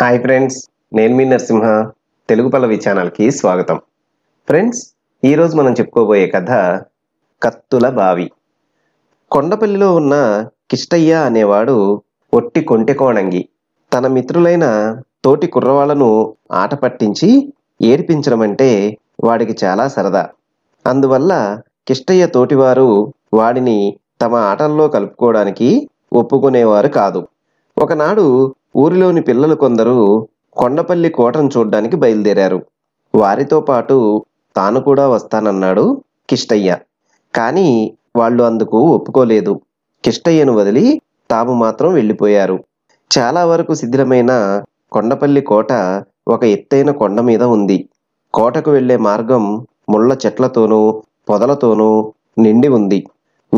hi friends నేను మీ నరసింహ తెలుగు పల్లవి ఛానల్కి స్వాగతం ఫ్రెండ్స్ ఈరోజు మనం చెప్పుకోబోయే కథ కత్తుల బావి కొండపల్లిలో ఉన్న కిష్టయ్య అనేవాడు ఒట్టి కొంటెకోణంగి తన మిత్రులైన తోటి కుర్రవాళ్లను ఆట పట్టించి ఏడిపించడం అంటే వాడికి చాలా సరదా అందువల్ల కిష్టయ్య తోటివారు వాడిని తమ ఆటల్లో కలుపుకోవడానికి ఒప్పుకునేవారు కాదు ఒకనాడు ఊరిలోని పిల్లలు కొందరు కొండపల్లి కోటను చూడ్డానికి బయలుదేరారు వారితో పాటు తాను కూడా వస్తానన్నాడు కిష్టయ్య కానీ వాళ్ళు అందుకు ఒప్పుకోలేదు కిష్టయ్యను వదిలి తాము మాత్రం వెళ్ళిపోయారు చాలా వరకు శిథిలమైన కొండపల్లి కోట ఒక ఎత్తైన కొండ మీద ఉంది కోటకు వెళ్లే మార్గం ముళ్ళ చెట్లతోనూ పొదలతోనూ నిండి ఉంది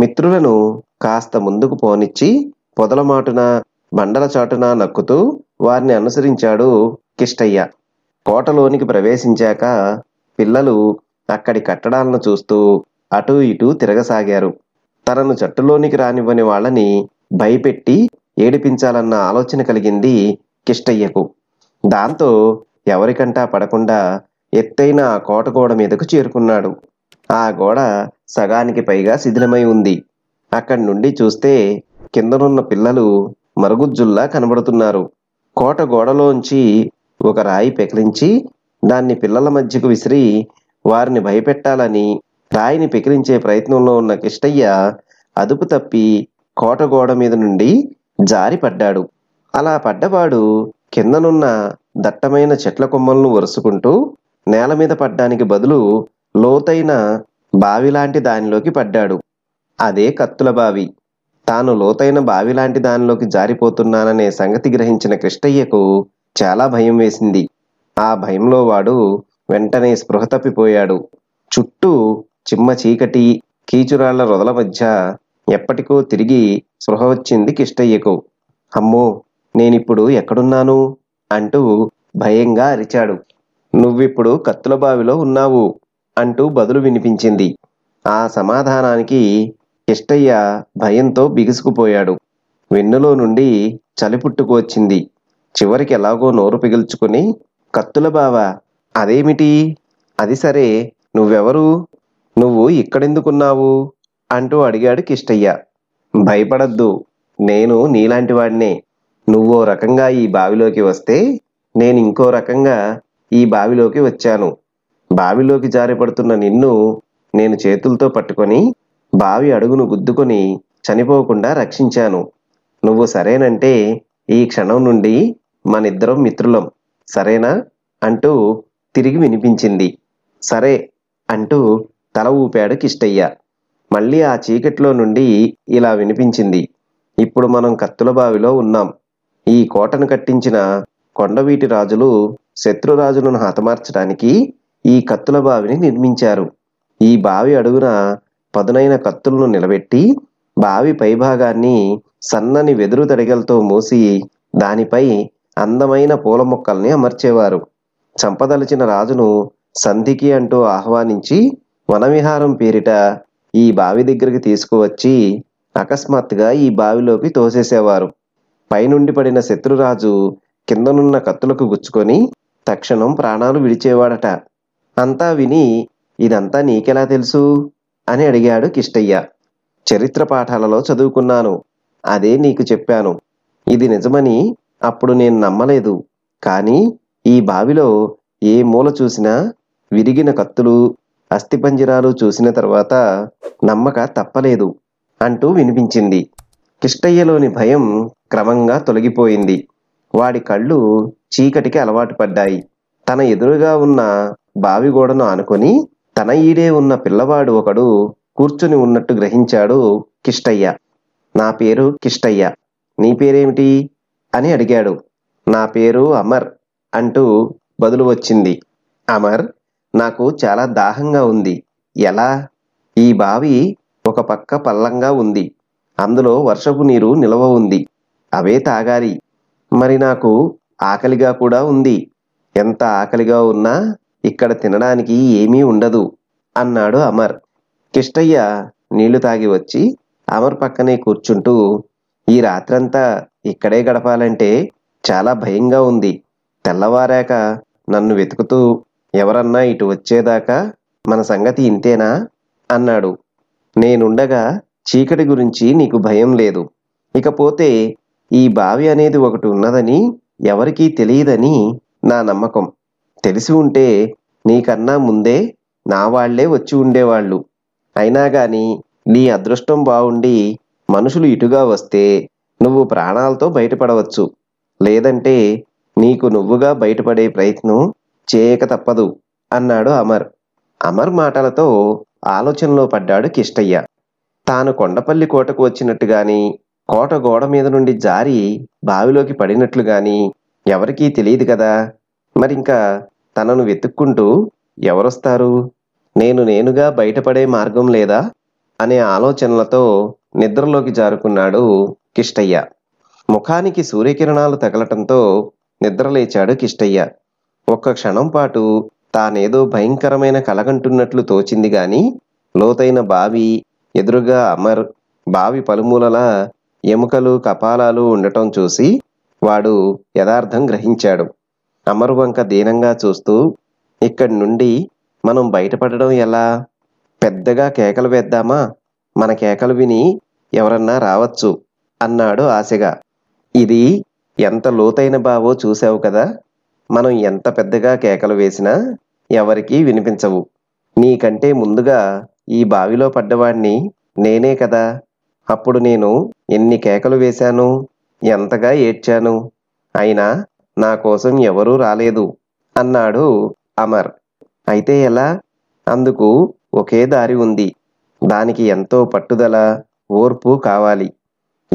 మిత్రులను కాస్త ముందుకు పోనిచ్చి పొదల మాటున బండల చాటున నక్కుతూ వారిని అనుసరించాడు కిష్టయ్య కోటలోనికి ప్రవేశించాక పిల్లలు అక్కడి కట్టడాలను చూస్తూ అటూ ఇటూ తిరగసాగారు తనను చట్టులోనికి రానివ్వని వాళ్ళని భయపెట్టి ఏడిపించాలన్న ఆలోచన కలిగింది కిష్టయ్యకు దాంతో ఎవరికంటా పడకుండా ఎత్తైన ఆ కోట గోడ మీదకు చేరుకున్నాడు ఆ గోడ సగానికి పైగా శిథిలమై ఉంది అక్కడి నుండి చూస్తే కిందనున్న పిల్లలు మరుగుజ్జుల్లా కనబడుతున్నారు కోట గోడలోంచి ఒక రాయి పెకిలించి దాన్ని పిల్లల మధ్యకు విసిరి వారిని భయపెట్టాలని రాయిని పెకిలించే ప్రయత్నంలో ఉన్న కిష్టయ్య అదుపు తప్పి కోట గోడ మీద నుండి జారి పడ్డాడు అలా పడ్డవాడు కిందనున్న దట్టమైన చెట్ల కొమ్మలను వరుసుకుంటూ నేల మీద పడ్డానికి బదులు లోతైన బావిలాంటి దానిలోకి పడ్డాడు అదే కత్తుల బావి తాను లోతైన బావి లాంటి దానిలోకి జారిపోతున్నాననే సంగతి గ్రహించిన కృష్ణయ్యకు చాలా భయం వేసింది ఆ భయంలో వాడు వెంటనే స్పృహ తప్పిపోయాడు చుట్టూ చిమ్మ చీకటి కీచురాళ్ల రొదల మధ్య ఎప్పటికో తిరిగి స్పృహ వచ్చింది కిష్టయ్యకు అమ్మో నేనిప్పుడు ఎక్కడున్నాను అంటూ భయంగా అరిచాడు నువ్విప్పుడు కత్తుల బావిలో ఉన్నావు అంటూ బదులు వినిపించింది ఆ సమాధానానికి కిష్టయ్య భయంతో బిగుసుకుపోయాడు వెన్నులో నుండి చలి పుట్టుకువచ్చింది చివరికి ఎలాగో నోరు పిగుల్చుకుని కత్తుల బావ అదేమిటి అది సరే నువ్వెవరు నువ్వు ఇక్కడెందుకున్నావు అంటూ అడిగాడు కిష్టయ్య భయపడద్దు నేను నీలాంటి వాడినే నువ్వో రకంగా ఈ బావిలోకి వస్తే నేను ఇంకో రకంగా ఈ బావిలోకి వచ్చాను బావిలోకి జారిపడుతున్న నిన్ను నేను చేతులతో పట్టుకొని బావి అడుగును గుద్దుకొని చనిపోకుండా రక్షించాను నువ్వు సరేనంటే ఈ క్షణం నుండి మనిద్దరం మిత్రులం సరేనా అంటూ తిరిగి వినిపించింది సరే అంటూ తల ఊపాడు కిష్టయ్య మళ్ళీ ఆ చీకట్లో నుండి ఇలా వినిపించింది ఇప్పుడు మనం కత్తుల బావిలో ఉన్నాం ఈ కోటను కట్టించిన కొండవీటి రాజులు శత్రురాజులను హతమార్చడానికి ఈ కత్తుల బావిని నిర్మించారు ఈ బావి అడుగున పదునైన కత్తులను నిలబెట్టి బావి పైభాగాన్ని సన్నని వెదురు తడిగలతో మూసి దానిపై అందమైన పూల మొక్కల్ని అమర్చేవారు చంపదలిచిన రాజును సంధికి అంటూ ఆహ్వానించి వనవిహారం పేరిట ఈ బావి దగ్గరికి తీసుకువచ్చి అకస్మాత్తుగా ఈ బావిలోకి తోసేసేవారు పైనుండి పడిన శత్రురాజు కిందనున్న కత్తులకు గుచ్చుకొని తక్షణం ప్రాణాలు విడిచేవాడట అంతా విని ఇదంతా నీకెలా తెలుసు అని అడిగాడు కిష్టయ్య చరిత్ర పాఠాలలో చదువుకున్నాను అదే నీకు చెప్పాను ఇది నిజమని అప్పుడు నేను నమ్మలేదు కానీ ఈ బావిలో ఏ మూల చూసినా విరిగిన కత్తులు అస్థిపంజరాలు చూసిన తర్వాత నమ్మక తప్పలేదు అంటూ వినిపించింది కిష్టయ్యలోని భయం క్రమంగా తొలగిపోయింది వాడి కళ్ళు చీకటికి అలవాటు పడ్డాయి తన ఎదురుగా ఉన్న బావిగోడను ఆనుకొని తన ఈడే ఉన్న పిల్లవాడు ఒకడు కూర్చుని ఉన్నట్టు గ్రహించాడు కిష్టయ్య నా పేరు కిష్టయ్య నీ పేరేమిటి అని అడిగాడు నా పేరు అమర్ అంటూ బదులు వచ్చింది అమర్ నాకు చాలా దాహంగా ఉంది ఎలా ఈ బావి ఒక పక్క పల్లంగా ఉంది అందులో వర్షపు నీరు నిలవ ఉంది అవే తాగాలి మరి నాకు ఆకలిగా కూడా ఉంది ఎంత ఆకలిగా ఉన్నా ఇక్కడ తినడానికి ఏమీ ఉండదు అన్నాడు అమర్ కిష్టయ్య నీళ్లు తాగి వచ్చి అమర్ పక్కనే కూర్చుంటూ ఈ రాత్రంతా ఇక్కడే గడపాలంటే చాలా భయంగా ఉంది తెల్లవారాక నన్ను వెతుకుతూ ఎవరన్నా ఇటు వచ్చేదాకా మన సంగతి ఇంతేనా అన్నాడు నేనుండగా చీకటి గురించి నీకు భయం లేదు ఇకపోతే ఈ బావి అనేది ఒకటి ఉన్నదని ఎవరికీ తెలియదని నా నమ్మకం తెలిసి ఉంటే నీకన్నా ముందే నా వాళ్లే వచ్చి ఉండేవాళ్ళు అయినా గాని నీ అదృష్టం బావుండి మనుషులు ఇటుగా వస్తే నువ్వు ప్రాణాలతో బయటపడవచ్చు లేదంటే నీకు నువ్వుగా బయటపడే ప్రయత్నం చేయక తప్పదు అన్నాడు అమర్ అమర్ మాటలతో ఆలోచనలో పడ్డాడు కిష్టయ్య తాను కొండపల్లి కోటకు వచ్చినట్టుగాని కోట గోడ మీద నుండి జారి బావిలోకి పడినట్లుగాని ఎవరికీ తెలియదు కదా మరి ఇంకా తనను వెతుక్కుంటూ ఎవరొస్తారు నేను నేనుగా బయటపడే మార్గం లేదా అనే ఆలోచనలతో నిద్రలోకి జారుకున్నాడు కిష్టయ్య ముఖానికి సూర్యకిరణాలు తగలటంతో నిద్రలేచాడు కిష్టయ్య ఒక్క క్షణం పాటు తానేదో భయంకరమైన కలగంటున్నట్లు తోచింది గాని లోతైన బావి ఎదురుగా అమర్ బావి పలుమూలలా ఎముకలు కపాలాలు ఉండటం చూసి వాడు యథార్థం గ్రహించాడు అమరు వంక దీనంగా చూస్తూ ఇక్కడి నుండి మనం బయటపడడం ఎలా పెద్దగా కేకలు వేద్దామా మన కేకలు విని ఎవరన్నా రావచ్చు అన్నాడు ఆశగా ఇది ఎంత లోతైన బావో చూసావు కదా మనం ఎంత పెద్దగా కేకలు వేసినా ఎవరికీ వినిపించవు నీకంటే ముందుగా ఈ బావిలో పడ్డవాణ్ణి నేనే కదా అప్పుడు నేను ఎన్ని కేకలు వేశాను ఎంతగా ఏడ్చాను అయినా నా కోసం ఎవరూ రాలేదు అన్నాడు అమర్ అయితే ఎలా అందుకు ఒకే దారి ఉంది దానికి ఎంతో పట్టుదల ఓర్పు కావాలి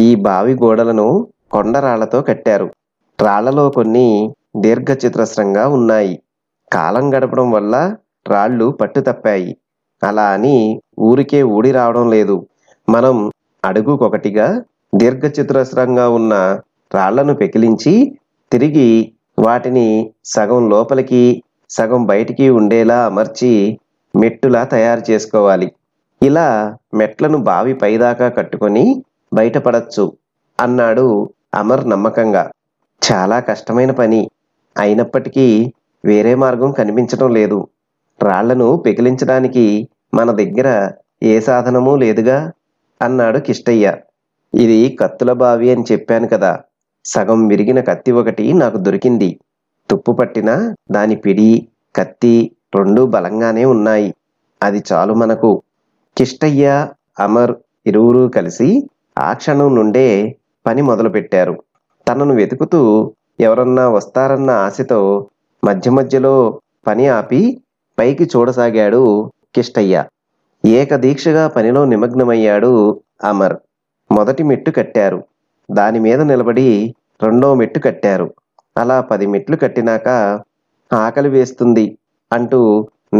ఈ బావి గోడలను కొండరాళ్లతో కట్టారు రాళ్లలో కొన్ని దీర్ఘచిత్రస్రంగా ఉన్నాయి కాలం గడపడం వల్ల రాళ్ళు పట్టు తప్పాయి అలా అని ఊరికే ఊడి రావడం లేదు మనం అడుగుకొకటిగా దీర్ఘచతురస్రంగా ఉన్న రాళ్లను పెకిలించి తిరిగి వాటిని సగం లోపలికి సగం బయటికి ఉండేలా అమర్చి మెట్టులా తయారు చేసుకోవాలి ఇలా మెట్లను బావి పైదాకా కట్టుకొని బయటపడచ్చు అన్నాడు అమర్ నమ్మకంగా చాలా కష్టమైన పని అయినప్పటికీ వేరే మార్గం కనిపించడం లేదు రాళ్లను పెగిలించడానికి మన దగ్గర ఏ సాధనమూ లేదుగా అన్నాడు కిష్టయ్య ఇది కత్తుల బావి అని చెప్పాను కదా సగం విరిగిన కత్తి ఒకటి నాకు దొరికింది తుప్పు పట్టిన దాని పిడి కత్తి రెండూ బలంగానే ఉన్నాయి అది చాలు మనకు కిష్టయ్య అమర్ ఇరువురు కలిసి ఆ క్షణం నుండే పని మొదలుపెట్టారు తనను వెతుకుతూ ఎవరన్నా వస్తారన్న ఆశతో మధ్య మధ్యలో పని ఆపి పైకి చూడసాగాడు కిష్టయ్య ఏకదీక్షగా పనిలో నిమగ్నమయ్యాడు అమర్ మొదటి మెట్టు కట్టారు దాని మీద నిలబడి రెండో మెట్టు కట్టారు అలా పది మెట్లు కట్టినాక ఆకలి వేస్తుంది అంటూ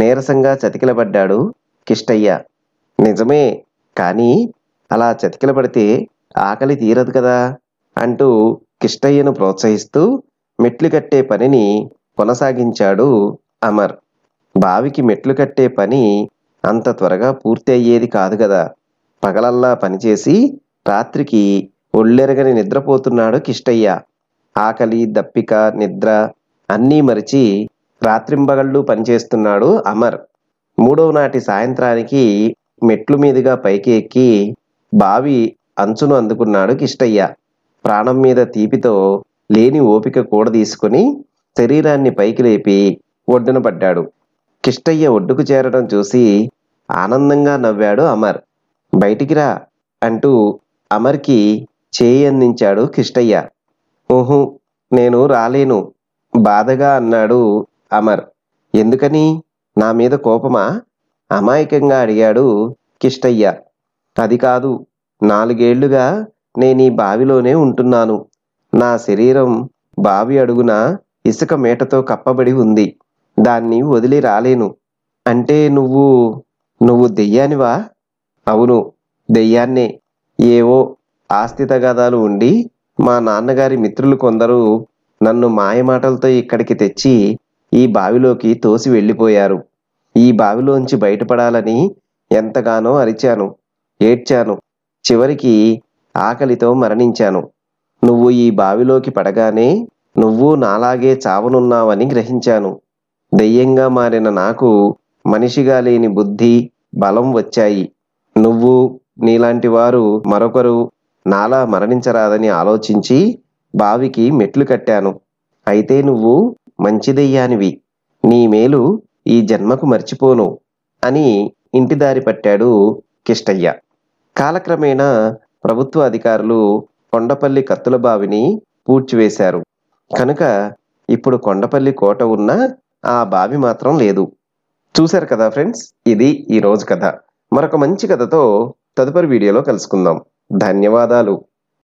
నీరసంగా చతికిలబడ్డాడు కిష్టయ్య నిజమే కానీ అలా చతికిలబడితే ఆకలి తీరదు కదా అంటూ కిష్టయ్యను ప్రోత్సహిస్తూ మెట్లు కట్టే పనిని కొనసాగించాడు అమర్ బావికి మెట్లు కట్టే పని అంత త్వరగా పూర్తి అయ్యేది కాదు కదా పగలల్లా పనిచేసి రాత్రికి ఒళ్ళెరగని నిద్రపోతున్నాడు కిష్టయ్య ఆకలి దప్పిక నిద్ర అన్నీ మరిచి రాత్రింబగళ్ళు పనిచేస్తున్నాడు అమర్ మూడవ నాటి సాయంత్రానికి మెట్లు మీదుగా పైకి ఎక్కి బావి అంచును అందుకున్నాడు కిష్టయ్య ప్రాణం మీద తీపితో లేని ఓపిక కూడ తీసుకుని శరీరాన్ని పైకి లేపి ఒడ్డున పడ్డాడు కిష్టయ్య ఒడ్డుకు చేరడం చూసి ఆనందంగా నవ్వాడు అమర్ బయటికి రా అంటూ అమర్కి చేయి అందించాడు కిష్టయ్య ఓహో నేను రాలేను బాధగా అన్నాడు అమర్ ఎందుకని నా మీద కోపమా అమాయకంగా అడిగాడు కిష్టయ్య అది కాదు నాలుగేళ్లుగా నేను ఈ బావిలోనే ఉంటున్నాను నా శరీరం బావి అడుగున ఇసుక మేటతో కప్పబడి ఉంది దాన్ని వదిలి రాలేను అంటే నువ్వు నువ్వు దెయ్యానివా అవును దెయ్యాన్నే ఏవో తగాదాలు ఉండి మా నాన్నగారి మిత్రులు కొందరు నన్ను మాయమాటలతో ఇక్కడికి తెచ్చి ఈ బావిలోకి తోసి వెళ్ళిపోయారు ఈ బావిలోంచి బయటపడాలని ఎంతగానో అరిచాను ఏడ్చాను చివరికి ఆకలితో మరణించాను నువ్వు ఈ బావిలోకి పడగానే నువ్వు నాలాగే చావనున్నావని గ్రహించాను దెయ్యంగా మారిన నాకు మనిషిగా లేని బుద్ధి బలం వచ్చాయి నువ్వు నీలాంటి వారు మరొకరు నాలా మరణించరాదని ఆలోచించి బావికి మెట్లు కట్టాను అయితే నువ్వు మంచిదయ్యానివి నీ మేలు ఈ జన్మకు మర్చిపోను అని ఇంటిదారి పట్టాడు కిష్టయ్య కాలక్రమేణా ప్రభుత్వ అధికారులు కొండపల్లి కత్తుల బావిని పూడ్చివేశారు కనుక ఇప్పుడు కొండపల్లి కోట ఉన్న ఆ బావి మాత్రం లేదు చూశారు కదా ఫ్రెండ్స్ ఇది ఈరోజు కథ మరొక మంచి కథతో తదుపరి వీడియోలో కలుసుకుందాం धन्यवाद